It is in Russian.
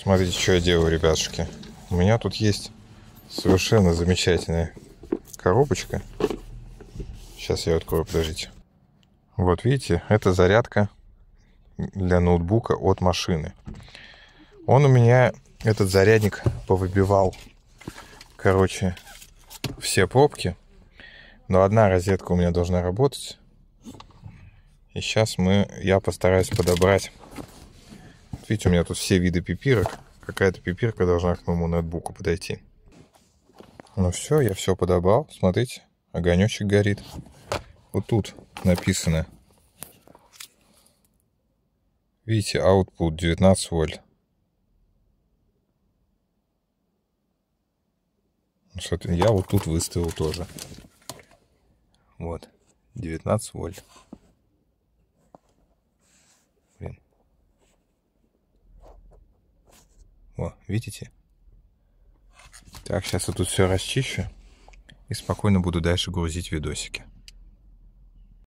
Смотрите, что я делаю, ребятушки. У меня тут есть совершенно замечательная коробочка. Сейчас я открою, подождите. Вот видите, это зарядка для ноутбука от машины. Он у меня, этот зарядник, повыбивал, короче, все пробки. Но одна розетка у меня должна работать. И сейчас мы, я постараюсь подобрать видите, у меня тут все виды пипирок. Какая-то пипирка должна к моему ноутбуку подойти. Ну все, я все подобрал. Смотрите, огонечек горит. Вот тут написано. Видите, output 19 вольт. Ну, я вот тут выставил тоже. Вот, 19 вольт. О, видите? Так, сейчас я тут все расчищу и спокойно буду дальше грузить видосики.